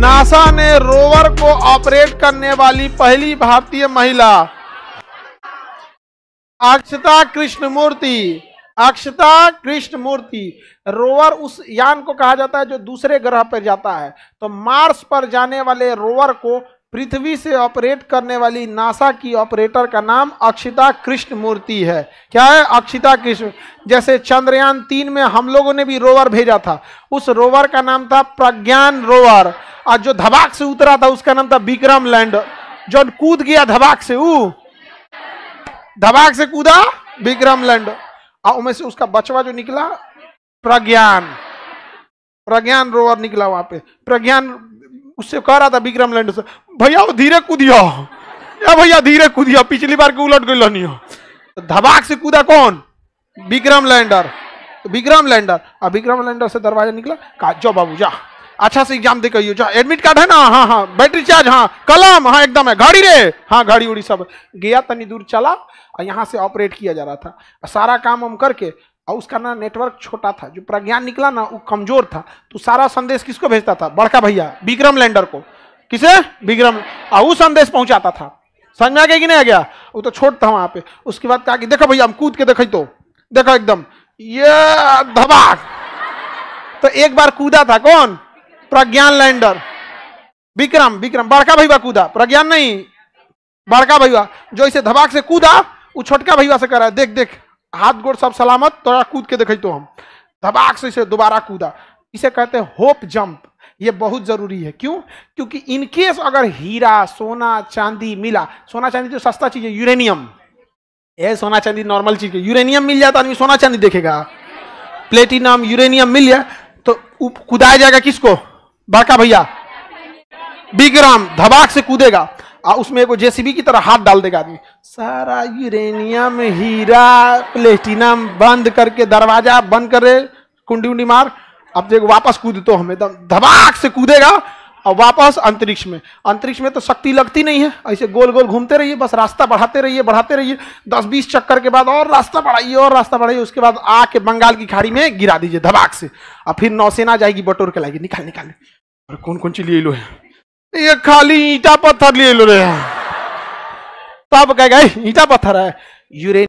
NASA ने rover को operate करने वाली पहली भारतीय महिला अक्षता कृष्णमूर्ति अक्षता कृष्णमूर्ति रोवर उस यान को कहा जाता है जो दूसरे ग्रह पर जाता है तो मार्स पर जाने वाले रोवर को पृथ्वी से ऑपरेट करने वाली नासा की ऑपरेटर का नाम अक्षिता कृष्णमूर्ति है क्या है अक्षिता कृष्ण जैसे चंद्रयान तीन में हम लोगों ने भी रोवर भेजा था उस रोवर का नाम था प्रज्ञान रोवर और जो धबाक से उतरा था उसका नाम था विक्रम लैंड जो कूद गया धबाक से ऊ धबाक से कूदा विक्रम लैंड और उनमें से उसका बचवा जो निकला प्रज्ञान प्रज्ञान रोवर निकला वहां पे प्रज्ञान उससे कह रहा था विक्रम लैंड से भैया वो धीरे कूदिया या भैया धीरे कूदिया पिछली बार के उलट गई लनियो तो धबाक से कूदा कौन विक्रम लैंडर तो विक्रम लैंडर अब विक्रम लैंडर से दरवाजा निकला जो बाबू जा अच्छा से एग्जाम दे कहियो जो एडमिट कार्ड है ना हाँ हाँ बैटरी चार्ज हाँ कलम हाँ एकदम है गाड़ी रे हाँ गाड़ी उड़ी सब गया तनी दूर चला और यहाँ से ऑपरेट किया जा रहा था सारा काम हम करके और उसका ना नेटवर्क छोटा था जो प्रज्ञान निकला ना वो कमजोर था तो सारा संदेश किसको भेजता था बड़का भैया विक्रम लैंडर को किसे विक्रम और वो संदेश पहुंचाता था समझ में आ गया कि नहीं आ गया वो तो छोट था वहां पे उसके बाद कहा कि देखो भैया हम कूद के देखे तो देखो एकदम ये धबाक तो एक बार कूदा था कौन प्रज्ञान लैंडर विक्रम विक्रम बड़का भैया कूदा प्रज्ञान नहीं बड़का भैया जो इसे धबाक से कूदा वो छोटका भैया से करा देख देख हाथ गोड़ सब सलामत तोरा कूद के देखे तो हम धबाक से इसे दोबारा कूदा इसे कहते हैं होप जंप ये बहुत जरूरी है क्यों क्योंकि इनकेस अगर हीरा सोना चांदी मिला सोना चांदी तो सस्ता चीज है यूरेनियम ये सोना चांदी नॉर्मल चीज है यूरेनियम मिल तो आदमी सोना चांदी देखेगा प्लेटिनम यूरेनियम मिल जाए तो कुदाया जाएगा किसको बाका भैया बिग्राम धबाक से कूदेगा आ उसमें एक जेसीबी की तरह हाथ डाल देगा आदमी सारा यूरेनियम हीरा प्लेटिनम बंद करके दरवाजा बंद करे कुंडी उंडी मार अब देखो वापस कूद तो हम एकदम तो धबाक से कूदेगा और वापस अंतरिक्ष में अंतरिक्ष में तो शक्ति लगती नहीं है ऐसे गोल गोल घूमते रहिए बस रास्ता बढ़ाते रहिए बढ़ाते रहिए दस बीस चक्कर के बाद और रास्ता बढ़ाइए और रास्ता बढ़ाइए उसके बाद आके बंगाल की खाड़ी में गिरा दीजिए धबाक से और फिर नौसेना जाएगी बटोर के लाएगी निकाल निकाल और कौन कौन चीज लिए लो है ये खाली ईटा पत्थर लिए लो रे तब कह गए ईटा पत्थर है यूरेन